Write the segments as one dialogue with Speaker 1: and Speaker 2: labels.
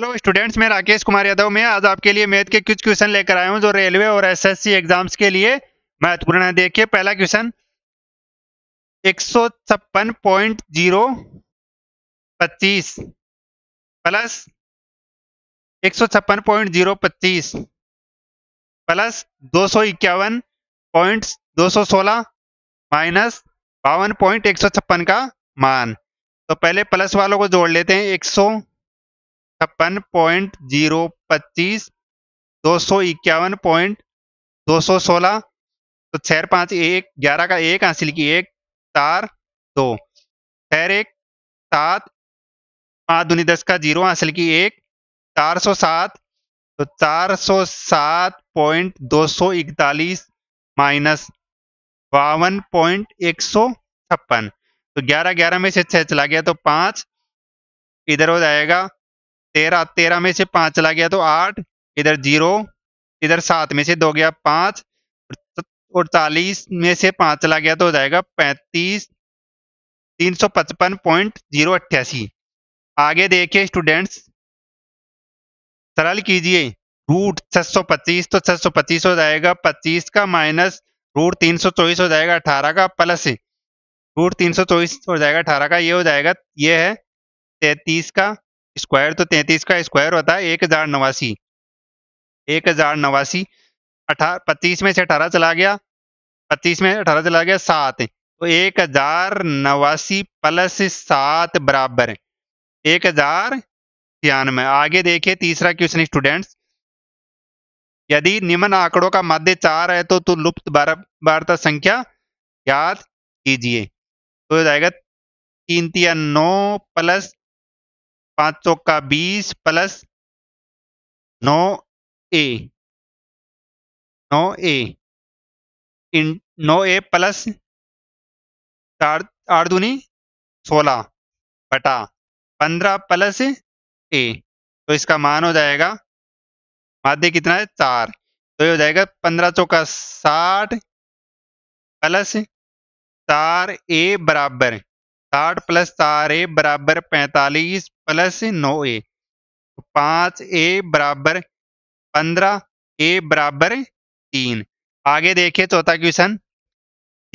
Speaker 1: hello students मैं राकेश कुमार यादव मैं आज आपके लिए मैथ के कुछ क्वेश्चन लेकर आया हूं जो रेलवे और एसएससी
Speaker 2: एग्जाम्स के लिए महत्वपूर्ण है देखिए पहला क्वेश्चन एक सौ छप्पन पॉइंट जीरो पच्चीस प्लस एक सौ छप्पन पॉइंट जीरो पच्चीस प्लस दो सौ इक्यावन पॉइंट दो सौ सोलह माइनस बावन पॉइंट
Speaker 1: एक सौ छप्पन का मान तो पहले प्लस वालों को जोड़ लेते हैं एक सौ छप्पन पॉइंट जीरो पच्चीस दो सौ इक्यावन पॉइंट दो सौ सोलह तो छह पाँच एक ग्यारह का एक हासिल की एक चार दो छह एक सात पाँच दुनी दस का जीरो हासिल की एक चार सौ सात तो चार सौ सात पॉइंट दो सौ इकतालीस माइनस बावन पॉइंट एक सौ छप्पन तो ग्यारह ग्यारह में से छह चला गया तो पांच इधर हो जाएगा तेरह तेरह में से पांच चला गया तो आठ इधर जीरो इधर सात में से दो गया पांच और चालीस में से पांच चला गया तो हो जाएगा पैंतीस तीन सौ पचपन पॉइंट जीरो अट्ठासी आगे देखिए स्टूडेंट्स सरल कीजिए रूट छह सौ पच्चीस तो पच्चीस हो जाएगा पच्चीस का माइनस रूट तीन सौ चौबीस हो जाएगा अठारह का प्लस रूट तीन सौ चौबीस हो जाएगा अठारह का ये हो जाएगा ये है तैतीस का स्क्वायर तो तैतीस का स्क्वायर होता है एक हजार नवासी एक हजार नवासी अठारह पच्चीस में से अठारह चला गया पच्चीस में अठारह चला गया सात तो एक हजार नवासी प्लस सात बराबर एक हजार छियानवे आगे देखिए तीसरा क्वेश्चन स्टूडेंट्स यदि निम्न आंकड़ों का माध्य चार है तो तू लुप्त वार्ता संख्या याद कीजिए तो हो
Speaker 2: जाएगा तीन तीन नौ प्लस पांच सौ का बीस प्लस नौ ए नौ ए इन नौ ए प्लस चार आठ दूनी सोलह बटा पंद्रह प्लस ए तो इसका मान हो जाएगा माध्य कितना है चार तो ये हो जाएगा पंद्रह
Speaker 1: सौ का साठ प्लस चार ए बराबर साठ प्लस चार ए बराबर पैंतालीस प्लस नौ ए पांच ए बराबर पंद्रह ए बराबर तीन आगे देखिए चौथा क्वेश्चन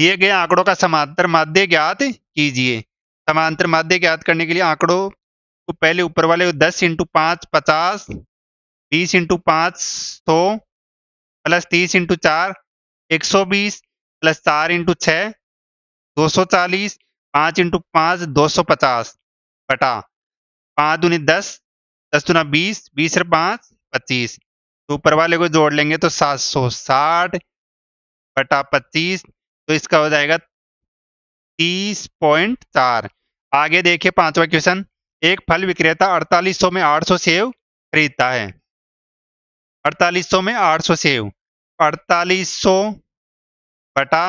Speaker 1: दिए गए आंकड़ों का समांतर माध्य ज्ञात कीजिए समांतर माध्य ज्ञात करने के लिए आंकड़ों को पहले ऊपर वाले दस इंटू पाँच पचास बीस इंटू पाँच सौ प्लस तीस इंटू चार एक सौ बीस प्लस चार इंटू छः दो सौ चालीस पाँच इंटू पाँच दो सौ पचास बटा पाँच दूनी दस दस दूना बीस बीस और पाँच पच्चीस तो ऊपर वाले को जोड़ लेंगे तो सात सौ साठ बटा पच्चीस तो इसका हो जाएगा तीस पॉइंट चार आगे देखिए पांचवा क्वेश्चन एक फल विक्रेता अड़तालीस सौ में आठ सौ
Speaker 2: सेव खरीदता है अड़तालीस सौ में आठ सौ सेव अड़तालीस सौ बटा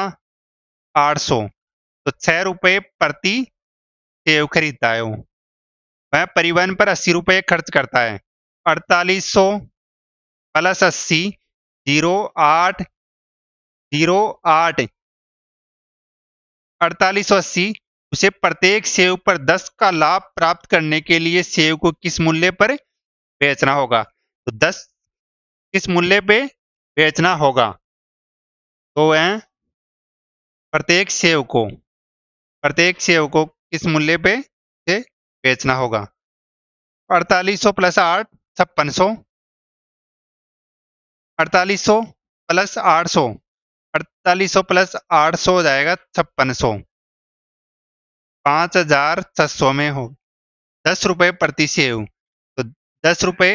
Speaker 2: आठ सौ तो छह रुपये
Speaker 1: प्रति सेव खरीदता है वो वह परिवहन पर अस्सी रुपये खर्च करता
Speaker 2: है अड़तालीस सौ प्लस अस्सी जीरो आठ जीरो आठ अड़तालीस सौ अस्सी
Speaker 1: उसे प्रत्येक सेव पर दस का लाभ प्राप्त करने के लिए सेव को किस मूल्य पर
Speaker 2: बेचना होगा तो दस किस मूल्य पे बेचना होगा तो वह प्रत्येक सेव को प्रत्येक शेयर को किस मूल्य पे से बेचना होगा अड़तालीस सौ प्लस आठ छप्पन सौ अड़तालीस सौ प्लस आठ सौ अड़तालीस सौ प्लस आठ सौ हो जाएगा छप्पन सौ पाँच हजार छह सौ में हो दस रुपये प्रति सेव तो दस रुपये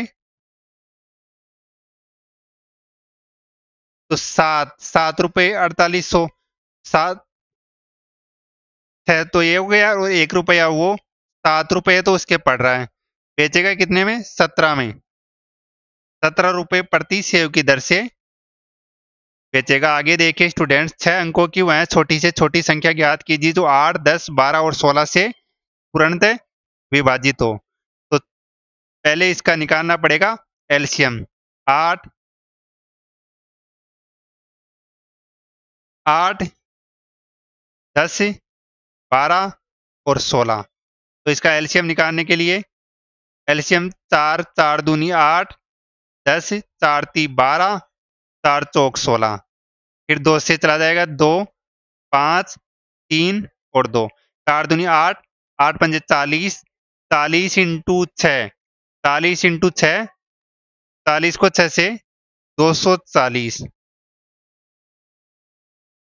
Speaker 2: तो सात सात रुपये अड़तालीस सौ सात है
Speaker 1: तो ये हो गया और एक रुपया वो सात रुपये तो उसके पड़ रहा है बेचेगा कितने में सत्रह में सत्रह रुपये प्रति सेव की दर से बेचेगा आगे देखिए स्टूडेंट्स छह अंकों की वह छोटी से छोटी संख्या ज्ञात कीजिए जो आठ दस
Speaker 2: बारह और सोलह से तुरंत विभाजित हो तो पहले इसका निकालना पड़ेगा एल्शियम आठ आठ दस बारह और सोलह तो इसका एल्शियम निकालने के लिए एल्शियम चार
Speaker 1: चार दूनी आठ दस चार ती बारह चार चौक सोलह फिर दो से चला जाएगा दो पाँच तीन और दो चार दूनी आठ आठ पंजे चालीस चालीस इंटू छः चालीस
Speaker 2: इंटू छः चालीस को छः से दो सौ चालीस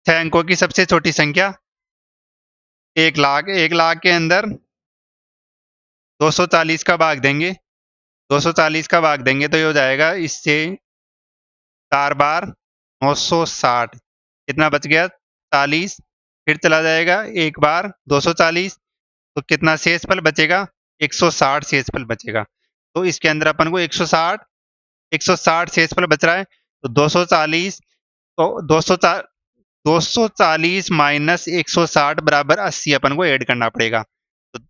Speaker 2: छः अंकों की सबसे छोटी संख्या एक लाख एक लाख के अंदर 240 का भाग देंगे
Speaker 1: 240 का भाग देंगे तो ये हो जाएगा इससे चार बार 960 कितना बच गया 40 फिर चला जाएगा एक बार 240 तो कितना शेष फल बचेगा 160 फल बचेगा तो इसके अंदर अपन को 160 160 फल बच रहा है तो 240 तो 240 240 माइनस 160 बराबर 80 अपन को
Speaker 2: ऐड करना पड़ेगा तो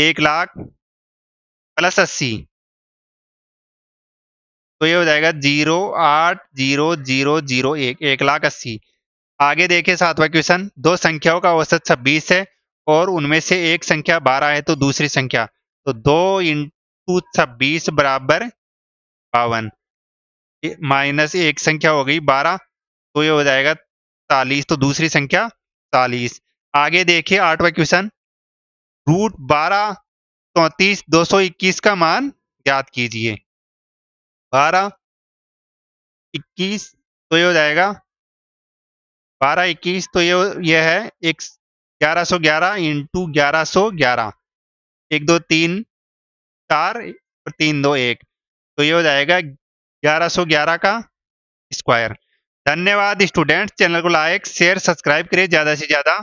Speaker 2: एक लाख प्लस अस्सी तो ये हो जाएगा जीरो आठ जीरो जीरो जीरो
Speaker 1: एक एक लाख अस्सी आगे देखें सातवां क्वेश्चन दो संख्याओं का औसत छब्बीस है और उनमें से एक संख्या बारह है तो दूसरी संख्या तो दो इंटू छब्बीस बराबर बावन माइनस एक संख्या हो गई बारह तो ये हो जाएगा तालीस तो दूसरी संख्या तालीस आगे देखिए आठवा
Speaker 2: क्वेश्चन रूट बारह चौतीस दो सौ इक्कीस का मान ज्ञात कीजिए बारह इक्कीस तो ये हो जाएगा बारह इक्कीस तो ये ये है एक ग्यारह सौ ग्यारह
Speaker 1: इंटू ग्यारह सौ ग्यारह एक दो तीन चार और तीन दो एक तो ये हो जाएगा ग्यारह सौ ग्यारह का स्क्वायर धन्यवाद स्टूडेंट्स चैनल को लाइक शेयर सब्सक्राइब करिए ज़्यादा से ज़्यादा